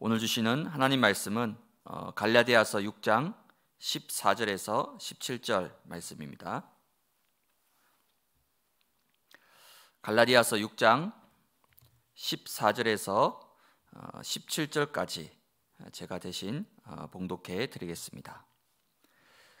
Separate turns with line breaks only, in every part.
오늘 주시는 하나님 말씀은 어, 갈라디아서 6장 14절에서 17절 말씀입니다. 갈라디아서 6장 14절에서 17절까지 어, 제가 대신 어, 봉독해 드리겠습니다.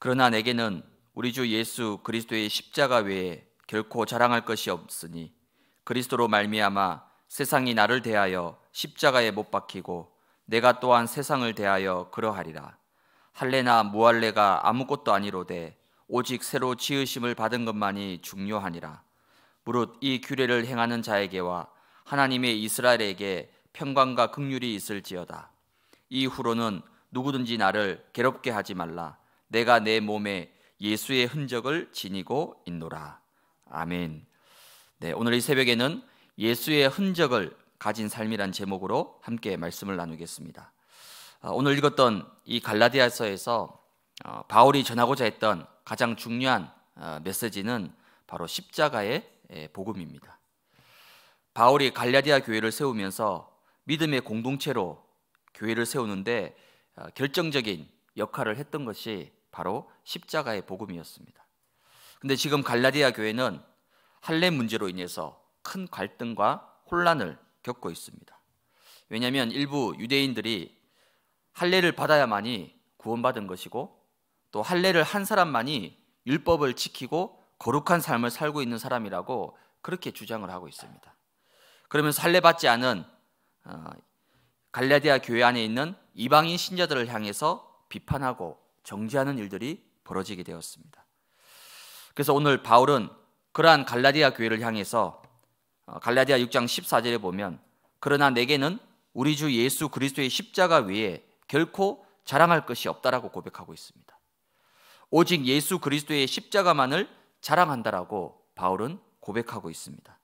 그러나 내게는 우리 주 예수 그리스도의 십자가 외에 결코 자랑할 것이 없으니 그리스도로 말미암아 세상이 나를 대하여 십자가에 못 박히고 내가 또한 세상을 대하여 그러하리라. 할례나 무할례가 아무것도 아니로되 오직 새로 지으심을 받은 것만이 중요하니라. 무릇 이 규례를 행하는 자에게와 하나님의 이스라엘에게 평강과 긍휼이 있을지어다. 이후로는 누구든지 나를 괴롭게 하지 말라. 내가 내 몸에 예수의 흔적을 지니고 있노라. 아멘. 네, 오늘 이 새벽에는 예수의 흔적을 가진 삶이란 제목으로 함께 말씀을 나누겠습니다. 아, 오늘 읽었던 이 갈라디아서에서 어, 바울이 전하고자 했던 가장 중요한 어, 메시지는 바로 십자가의 복음입니다. 바울이 갈라디아 교회를 세우면서 믿음의 공동체로 교회를 세우는데 어, 결정적인 역할을 했던 것이 바로 십자가의 복음이었습니다. 근데 지금 갈라디아 교회는 할례 문제로 인해서 큰 갈등과 혼란을 겪고 있습니다. 왜냐하면 일부 유대인들이 할례를 받아야만이 구원받은 것이고 또 할례를 한 사람만이 율법을 지키고 거룩한 삶을 살고 있는 사람이라고 그렇게 주장을 하고 있습니다. 그러면서 할례 받지 않은 어, 갈라디아 교회 안에 있는 이방인 신자들을 향해서 비판하고 정지하는 일들이 벌어지게 되었습니다. 그래서 오늘 바울은 그러한 갈라디아 교회를 향해서 어, 갈라디아 6장 14절에 보면 그러나 내게는 우리 주 예수 그리스도의 십자가 위에 결코 자랑할 것이 없다라고 고백하고 있습니다. 오직 예수 그리스도의 십자가만을 자랑한다라고 바울은 고백하고 있습니다.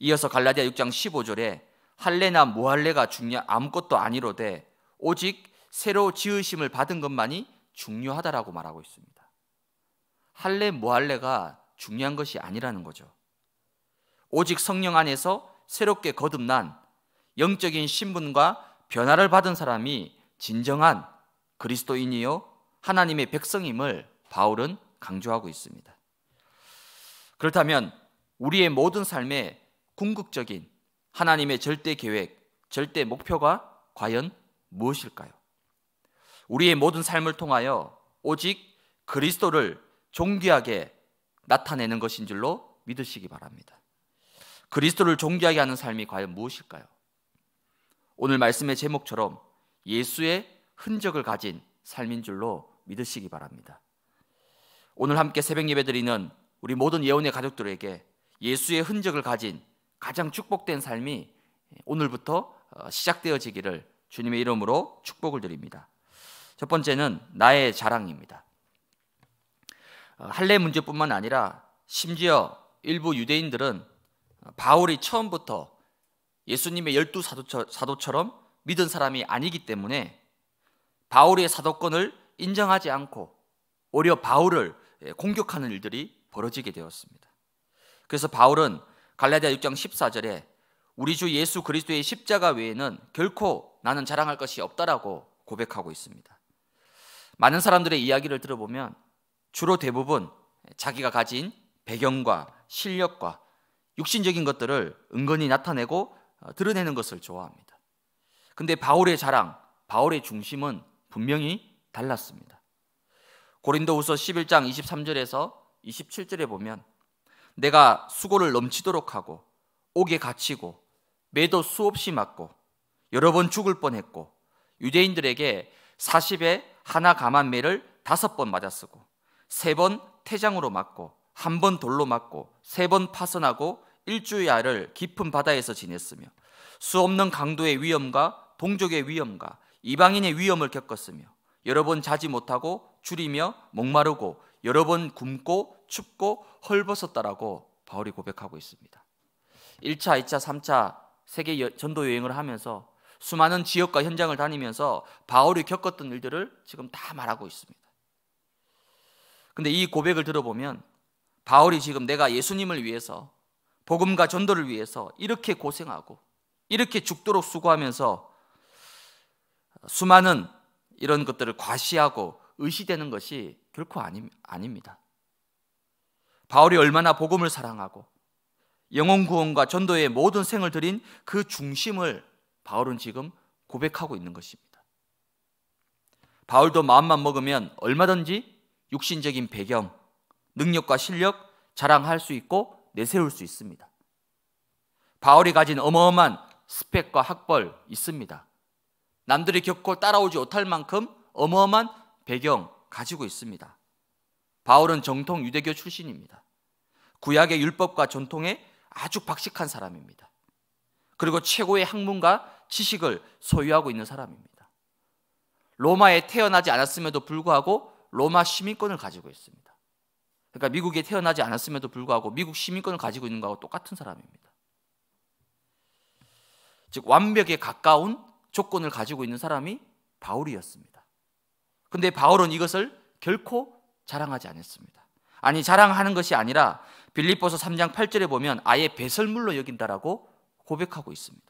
이어서 갈라디아 6장 15절에 할례나 무할례가 중요 아무것도 아니로되 오직 새로 지으심을 받은 것만이 중요하다라고 말하고 있습니다. 할례 무할례가 중요한 것이 아니라는 거죠. 오직 성령 안에서 새롭게 거듭난 영적인 신분과 변화를 받은 사람이 진정한 그리스도인이요 하나님의 백성임을 바울은 강조하고 있습니다. 그렇다면 우리의 모든 삶의 궁극적인 하나님의 절대 계획, 절대 목표가 과연 무엇일까요? 우리의 모든 삶을 통하여 오직 그리스도를 존귀하게 나타내는 것인 줄로 믿으시기 바랍니다. 그리스도를 존귀하게 하는 삶이 과연 무엇일까요? 오늘 말씀의 제목처럼 예수의 흔적을 가진 삶인 줄로 믿으시기 바랍니다. 오늘 함께 새벽 예배 드리는 우리 모든 예언의 가족들에게 예수의 흔적을 가진 가장 축복된 삶이 오늘부터 어, 시작되어지기를 주님의 이름으로 축복을 드립니다. 첫 번째는 나의 자랑입니다. 어, 할례 문제뿐만 아니라 심지어 일부 유대인들은 바울이 처음부터 예수님의 열두 사도처, 럼 믿은 사람이 아니기 때문에 바울의 사도권을 인정하지 않고 오히려 바울을 예, 공격하는 일들이 벌어지게 되었습니다. 그래서 바울은 갈라디아 6장 14절에 우리 주 예수 그리스도의 십자가 외에는 결코 나는 자랑할 것이 없다라고 고백하고 있습니다. 많은 사람들의 이야기를 들어보면 주로 대부분 자기가 가진 배경과 실력과 육신적인 것들을 은근히 나타내고 어, 드러내는 것을 좋아합니다. 근데 바울의 자랑, 바울의 중심은 분명히 달랐습니다. 고린도후서 11장 23절에서 27절에 보면 내가 수고를 넘치도록 하고 옥에 갇히고 매도 수없이 맞고 여러 번 죽을 뻔했고 유대인들에게 40에 하나 가만매를 다섯 번 맞았었고 세 번 태장으로 맞고 한 번 돌로 맞고 세 번 파선하고 일주야를 깊은 바다에서 지냈으며 수없는 강도의 위험과 동족의 위험과 이방인의 위험을 겪었으며 여러 번 자지 못하고 줄이며 목마르고 여러 번 굶고 춥고 헐벗었다라고 바울이 고백하고 있습니다. 1차, 2차, 3차 세계 전도 여행을 하면서 수많은 지역과 현장을 다니면서 바울이 겪었던 일들을 지금 다 말하고 있습니다. 근데 이 고백을 들어보면 바울이 지금 내가 예수님을 위해서 복음과 전도를 위해서 이렇게 고생하고 이렇게 죽도록 수고하면서 수많은 이런 것들을 과시하고 의시되는 것이 결코 아니, 아닙니다. 바울이 얼마나 복음을 사랑하고 영혼 구원과 전도의 모든 생을 들인 그 중심을 바울은 지금 고백하고 있는 것입니다. 바울도 마음만 먹으면 얼마든지 육신적인 배경, 능력과 실력 자랑할 수 있고 내세울 수 있습니다. 바울이 가진 어마어마한 스펙과 학벌 있습니다. 남들이 겪고 따라오지 못할 만큼 어마어마한 배경 가지고 있습니다. 바울은 정통 유대교 출신입니다. 구약의 율법과 전통에 아주 박식한 사람입니다. 그리고 최고의 학문과 지식을 소유하고 있는 사람입니다. 로마에 태어나지 않았음에도 불구하고 로마 시민권을 가지고 있습니다. 그러니까 미국에 태어나지 않았음에도 불구하고 미국 시민권을 가지고 있는 거하고 똑같은 사람입니다. 즉 완벽에 가까운 조건을 가지고 있는 사람이 바울이었습니다. 그런데 바울은 이것을 결코 자랑하지 않았습니다. 아니 자랑하는 것이 아니라 빌립보서 3장 8절에 보면 아예 배설물로 여긴다라고 고백하고 있습니다.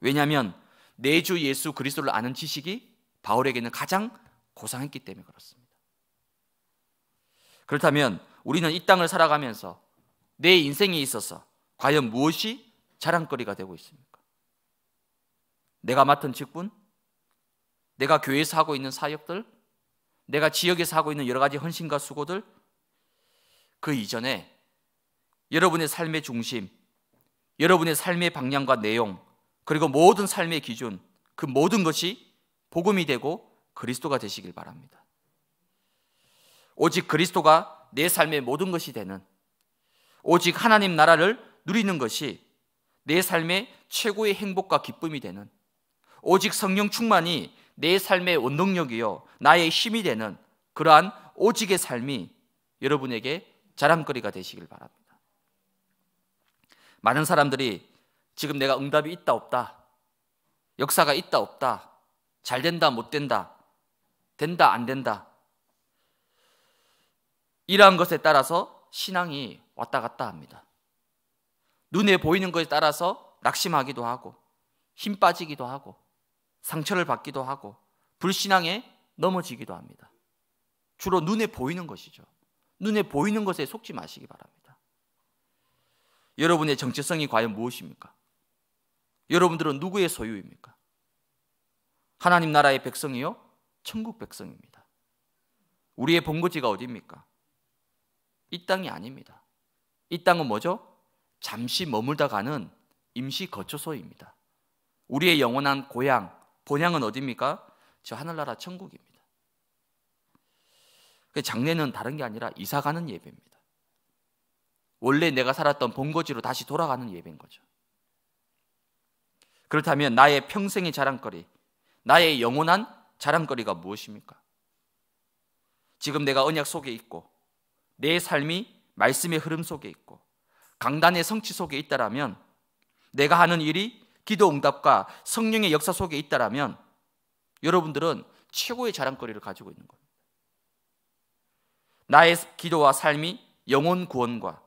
왜냐하면 내주 예수 그리스도를 아는 지식이 바울에게는 가장 고상했기 때문에 그렇습니다. 그렇다면 우리는 이 땅을 살아가면서 내 인생에 있어서 과연 무엇이 자랑거리가 되고 있습니까? 내가 맡은 직분? 내가 교회에서 하고 있는 사역들? 내가 지역에서 하고 있는 여러 가지 헌신과 수고들? 그 이전에 여러분의 삶의 중심, 여러분의 삶의 방향과 내용, 그리고 모든 삶의 기준, 그 모든 것이 복음이 되고 그리스도가 되시길 바랍니다. 오직 그리스도가 내 삶의 모든 것이 되는 오직 하나님 나라를 누리는 것이 내 삶의 최고의 행복과 기쁨이 되는 오직 성령 충만이 내 삶의 원동력이요 나의 힘이 되는 그러한 오직의 삶이 여러분에게 자랑거리가 되시길 바랍니다. 많은 사람들이 지금 내가 응답이 있다 없다 역사가 있다 없다 잘 된다 못 된다 된다 안 된다 이러한 것에 따라서 신앙이 왔다 갔다 합니다. 눈에 보이는 것에 따라서 낙심하기도 하고 힘 빠지기도 하고 상처를 받기도 하고 불신앙에 넘어지기도 합니다. 주로 눈에 보이는 것이죠. 눈에 보이는 것에 속지 마시기 바랍니다. 여러분의 정체성이 과연 무엇입니까? 여러분들은 누구의 소유입니까? 하나님 나라의 백성이요? 천국 백성입니다. 우리의 본거지가 어디입니까? 이 땅이 아닙니다. 이 땅은 뭐죠? 잠시 머물다 가는 임시 거처소입니다. 우리의 영원한 고향, 본향은 어디입니까? 저 하늘나라 천국입니다. 그 장례는 다른 게 아니라 이사 가는 예배입니다. 원래 내가 살았던 본거지로 다시 돌아가는 예배인 거죠. 그렇다면 나의 평생의 자랑거리, 나의 영원한 자랑거리가 무엇입니까? 지금 내가 언약 속에 있고 내 삶이 말씀의 흐름 속에 있고 강단의 성취 속에 있다라면 내가 하는 일이 기도 응답과 성령의 역사 속에 있다라면 여러분들은 최고의 자랑거리를 가지고 있는 겁니다. 나의 기도와 삶이 영혼 구원과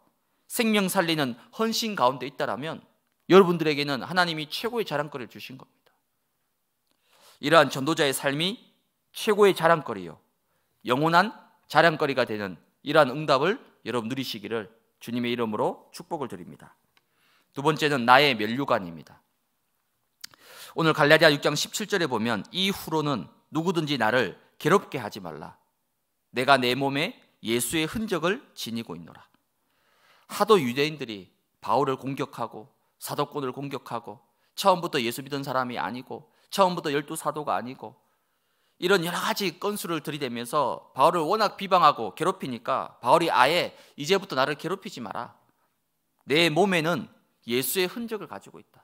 생명 살리는 헌신 가운데 있다라면 여러분들에게는 하나님이 최고의 자랑거리를 주신 겁니다. 이러한 전도자의 삶이 최고의 자랑거리요. 영원한 자랑거리가 되는 이러한 응답을 여러분 누리시기를 주님의 이름으로 축복을 드립니다. 두 번째는 나의 면류관입니다. 오늘 갈라디아 6장 17절에 보면 이후로는 누구든지 나를 괴롭게 하지 말라. 내가 내 몸에 예수의 흔적을 지니고 있노라. 하도 유대인들이 바울을 공격하고 사도권을 공격하고 처음부터 예수 믿은 사람이 아니고 처음부터 열두 사도가 아니고 이런 여러 가지 건수를 들이대면서 바울을 워낙 비방하고 괴롭히니까 바울이 아예 이제부터 나를 괴롭히지 마라. 내 몸에는 예수의 흔적을 가지고 있다.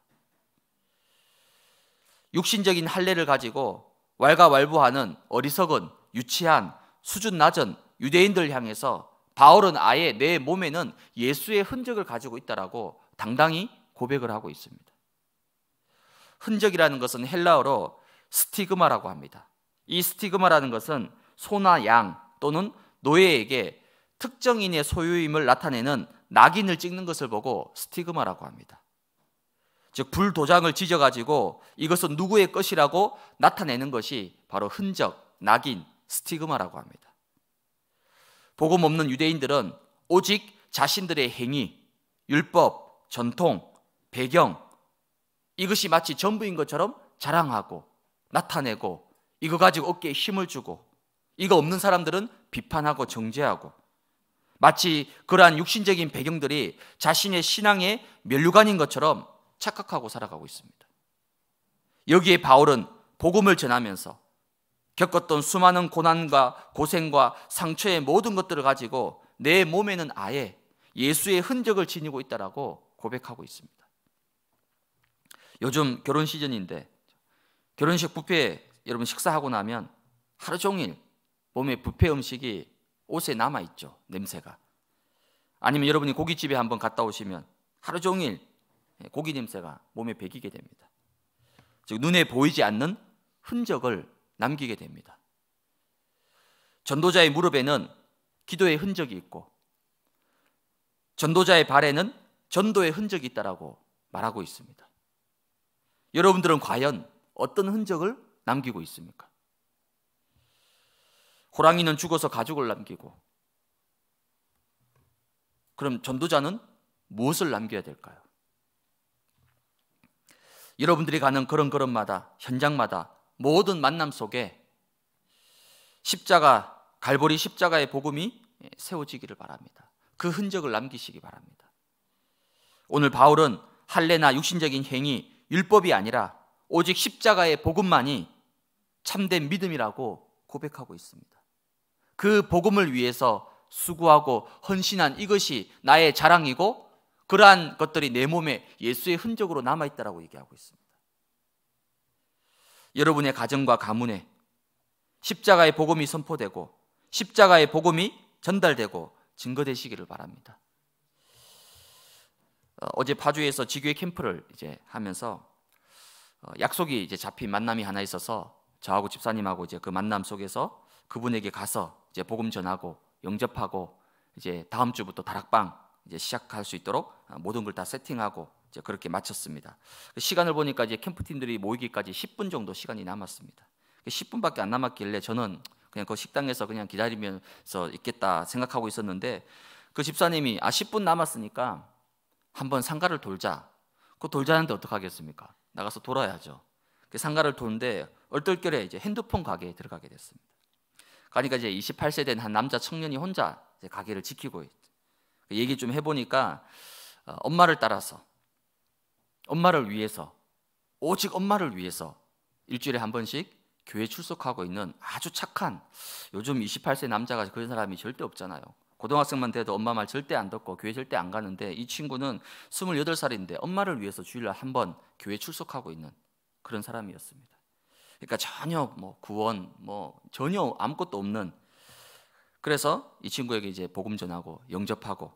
육신적인 할례를 가지고 왈가왈부하는 어리석은 유치한 수준 낮은 유대인들 향해서 바울은 아예 내 몸에는 예수의 흔적을 가지고 있다라고 당당히 고백을 하고 있습니다. 흔적이라는 것은 헬라어로 스티그마라고 합니다. 이 스티그마라는 것은 소나 양 또는 노예에게 특정인의 소유임을 나타내는 낙인을 찍는 것을 보고 스티그마라고 합니다. 즉 불도장을 지져가지고 이것은 누구의 것이라고 나타내는 것이 바로 흔적, 낙인, 스티그마라고 합니다. 복음 없는 유대인들은 오직 자신들의 행위, 율법, 전통, 배경 이것이 마치 전부인 것처럼 자랑하고 나타내고 이거 가지고 어깨에 힘을 주고 이거 없는 사람들은 비판하고 정죄하고 마치 그러한 육신적인 배경들이 자신의 신앙의 면류관인 것처럼 착각하고 살아가고 있습니다. 여기에 바울은 복음을 전하면서 겪었던 수많은 고난과 고생과 상처의 모든 것들을 가지고 내 몸에는 아예 예수의 흔적을 지니고 있다라고 고백하고 있습니다. 요즘 결혼 시즌인데 결혼식 부페 여러분 식사하고 나면 하루 종일 몸에 부패 음식이 옷에 남아 있죠. 냄새가. 아니면 여러분이 고깃집에 한번 갔다 오시면 하루 종일 고기 냄새가 몸에 배기게 됩니다. 즉 눈에 보이지 않는 흔적을 남기게 됩니다. 전도자의 무릎에는 기도의 흔적이 있고 전도자의 발에는 전도의 흔적이 있다라고 말하고 있습니다. 여러분들은 과연 어떤 흔적을 남기고 있습니까? 호랑이는 죽어서 가죽을 남기고 그럼 전도자는 무엇을 남겨야 될까요? 여러분들이 가는 그런 걸음마다 현장마다 모든 만남 속에 십자가 갈보리 십자가의 복음이 세워지기를 바랍니다. 그 흔적을 남기시기 바랍니다. 오늘 바울은 할례나 육신적인 행위, 율법이 아니라 오직 십자가의 복음만이 참된 믿음이라고 고백하고 있습니다. 그 복음을 위해서 수고하고 헌신한 이것이 나의 자랑이고 그러한 것들이 내 몸에 예수의 흔적으로 남아 있다라고 얘기하고 있습니다. 여러분의 가정과 가문에 십자가의 복음이 선포되고 십자가의 복음이 전달되고 증거되시기를 바랍니다. 어, 어제 파주에서 지교회 캠프를 이제 하면서 어, 약속이 이제 잡힌 만남이 하나 있어서 저하고 집사님하고 이제 그 만남 속에서 그분에게 가서 이제 복음 전하고 영접하고 이제 다음 주부터 다락방 이제 시작할 수 있도록 모든 걸 다 세팅하고 이제 그렇게 마쳤습니다. 그 시간을 보니까 이제 캠프팀들이 모이기까지 10분 정도 시간이 남았습니다. 10분밖에 그 안 남았길래 저는 그냥 그 식당에서 그냥 기다리면서 있겠다 생각하고 있었는데 그 집사님이 아 10분 남았으니까 한번 상가를 돌자. 그 돌자는데 어떡하겠습니까? 나가서 돌아야죠. 그 상가를 도는데 얼떨결에 이제 핸드폰 가게에 들어가게 됐습니다. 그러니까 이제 28세 된 한 남자 청년이 혼자 가게를 지키고 있죠. 그 얘기 좀 해보니까 어, 엄마를 따라서 엄마를 위해서 오직 엄마를 위해서 일주일에 한 번씩 교회 출석하고 있는 아주 착한 요즘 28세 남자가 그런 사람이 절대 없잖아요. 고등학생만 돼도 엄마 말 절대 안 듣고 교회 절대 안 가는데 이 친구는 28살인데 엄마를 위해서 주일날 한 번 교회 출석하고 있는 그런 사람이었습니다. 그러니까 전혀 뭐 구원 뭐 전혀 아무것도 없는 그래서 이 친구에게 이제 복음 전하고 영접하고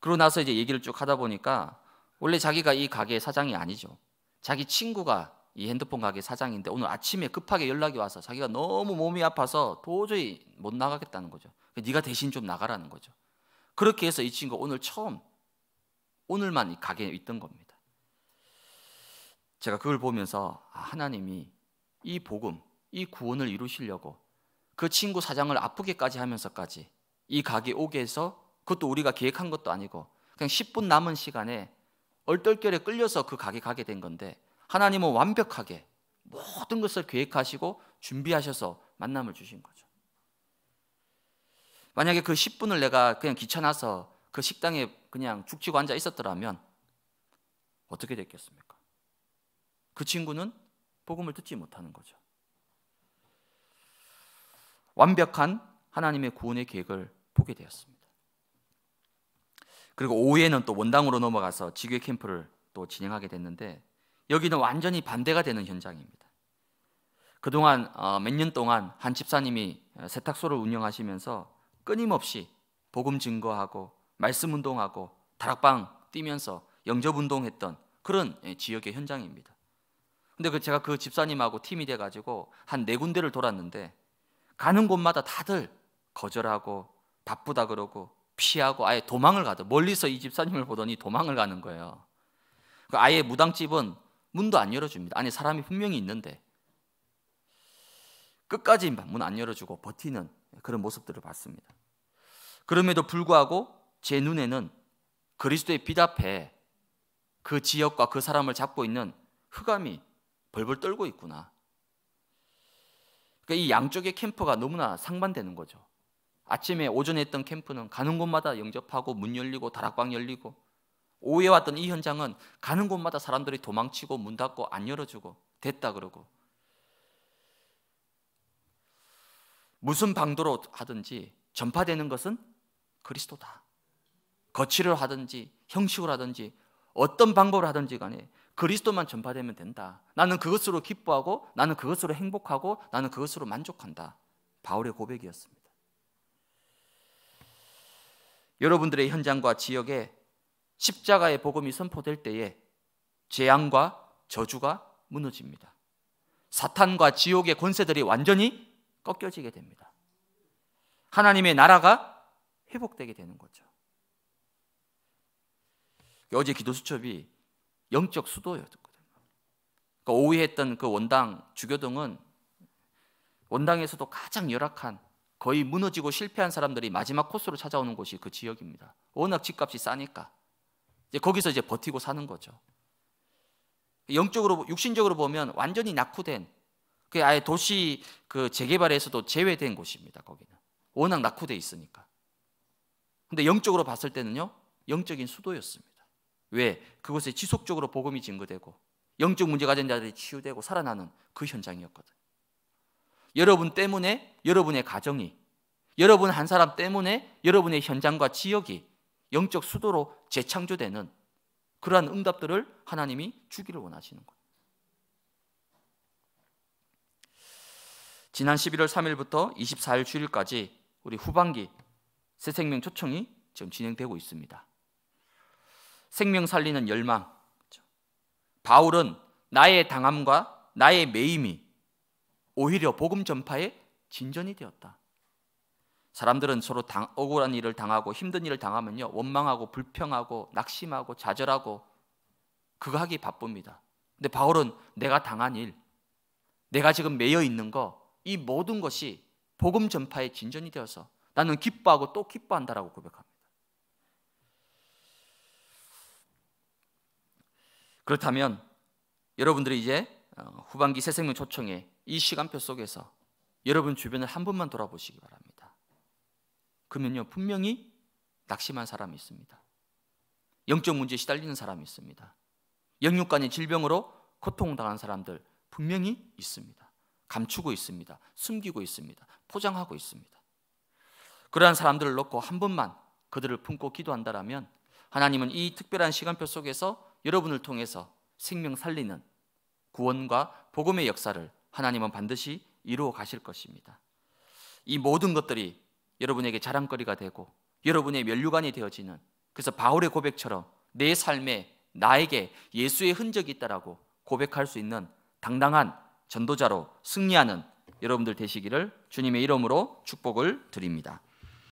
그러고 나서 이제 얘기를 쭉 하다 보니까 원래 자기가 이 가게의 사장이 아니죠. 자기 친구가 이 핸드폰 가게 사장인데 오늘 아침에 급하게 연락이 와서 자기가 너무 몸이 아파서 도저히 못 나가겠다는 거죠. 그러니까 네가 대신 좀 나가라는 거죠. 그렇게 해서 이 친구가 오늘 처음 오늘만 이 가게에 있던 겁니다. 제가 그걸 보면서 아, 하나님이 이 복음, 이 구원을 이루시려고 그 친구 사장을 아프게까지 하면서까지 이 가게 오게 해서 그것도 우리가 계획한 것도 아니고 그냥 10분 남은 시간에 얼떨결에 끌려서 그 가게 가게 된 건데 하나님은 완벽하게 모든 것을 계획하시고 준비하셔서 만남을 주신 거죠. 만약에 그 10분을 내가 그냥 귀찮아서 그 식당에 그냥 죽치고 앉아 있었더라면 어떻게 됐겠습니까? 그 친구는 복음을 듣지 못하는 거죠. 완벽한 하나님의 구원의 계획을 보게 되었습니다. 그리고 오후에는 또 원당으로 넘어가서 지교 캠프를 또 진행하게 됐는데 여기는 완전히 반대가 되는 현장입니다. 그동안 어, 몇년 동안 한 집사님이 어, 세탁소를 운영하시면서 끊임없이 복음 증거하고 말씀 운동하고 다락방 뛰면서 영접 운동했던 그런 예, 지역의 현장입니다. 근데 그 제가 그 집사님하고 팀이 돼가지고 한 네 군데를 돌았는데 가는 곳마다 다들 거절하고 바쁘다 그러고 피하고 아예 도망을 가더 멀리서 이 집사님을 보더니 도망을 가는 거예요. 그러니까 아예 무당집은 문도 안 열어줍니다. 안에 사람이 분명히 있는데 끝까지 문 안 열어주고 버티는 그런 모습들을 봤습니다. 그럼에도 불구하고 제 눈에는 그리스도의 빛 앞에 그 지역과 그 사람을 잡고 있는 흑암이 벌벌 떨고 있구나. 그러니까 이 양쪽의 캠프가 너무나 상반되는 거죠. 아침에 오전에 했던 캠프는 가는 곳마다 영접하고 문 열리고 다락방 열리고 오후에 왔던 이 현장은 가는 곳마다 사람들이 도망치고 문 닫고 안 열어주고 됐다 그러고 무슨 방도로 하든지 전파되는 것은 그리스도다. 거치를 하든지 형식을 하든지 어떤 방법을 하든지 간에 그리스도만 전파되면 된다. 나는 그것으로 기뻐하고 나는 그것으로 행복하고 나는 그것으로 만족한다. 바울의 고백이었습니다. 여러분들의 현장과 지역에 십자가의 복음이 선포될 때에 재앙과 저주가 무너집니다. 사탄과 지옥의 권세들이 완전히 꺾여지게 됩니다. 하나님의 나라가 회복되게 되는 거죠. 어제 기도 수첩이 영적 수도였거든요. 그러니까 오해했던 그 원당 주교동은 원당에서도 가장 열악한 거의 무너지고 실패한 사람들이 마지막 코스로 찾아오는 곳이 그 지역입니다. 워낙 집값이 싸니까 이제 거기서 이제 버티고 사는 거죠. 영적으로 육신적으로 보면 완전히 낙후된 그 아예 도시 그 재개발에서도 제외된 곳입니다. 거기는 워낙 낙후돼 있으니까. 근데 영적으로 봤을 때는요 영적인 수도였습니다. 왜? 그곳에 지속적으로 복음이 증거되고 영적 문제가 된 자들이 치유되고 살아나는 그 현장이었거든. 여러분 때문에 여러분의 가정이 여러분 한 사람 때문에 여러분의 현장과 지역이 영적 수도로 재창조되는 그러한 응답들을 하나님이 주기를 원하시는 거 지난 11월 3일부터 24일 주일까지 우리 후반기 새 생명 초청이 지금 진행되고 있습니다. 생명 살리는 열망. 그렇죠? 바울은 나의 당함과 나의 매임이 오히려 복음 전파의 진전이 되었다. 사람들은 서로 당, 억울한 일을 당하고 힘든 일을 당하면요 원망하고 불평하고 낙심하고 좌절하고 극거 하기 바쁩니다. 근데 바울은 내가 당한 일, 내가 지금 매여 있는 거, 이 모든 것이 복음 전파의 진전이 되어서 나는 기뻐하고 또 기뻐한다라고 고백합니다. 그렇다면 여러분들이 이제 어, 후반기 새생명 초청에 이 시간표 속에서 여러분 주변을 한 번만 돌아보시기 바랍니다. 그러면요 분명히 낙심한 사람이 있습니다. 영적 문제에 시달리는 사람이 있습니다. 영육간의 질병으로 고통당한 사람들 분명히 있습니다. 감추고 있습니다. 숨기고 있습니다. 포장하고 있습니다. 그러한 사람들을 놓고 한 번만 그들을 품고 기도한다라면 하나님은 이 특별한 시간표 속에서 여러분을 통해서 생명 살리는 구원과 복음의 역사를 하나님은 반드시 이루어 가실 것입니다. 이 모든 것들이 여러분에게 자랑거리가 되고 여러분의 면류관이 되어지는 그래서 바울의 고백처럼 내 삶에 나에게 예수의 흔적이 있다라고 고백할 수 있는 당당한 전도자로 승리하는 여러분들 되시기를 주님의 이름으로 축복을 드립니다.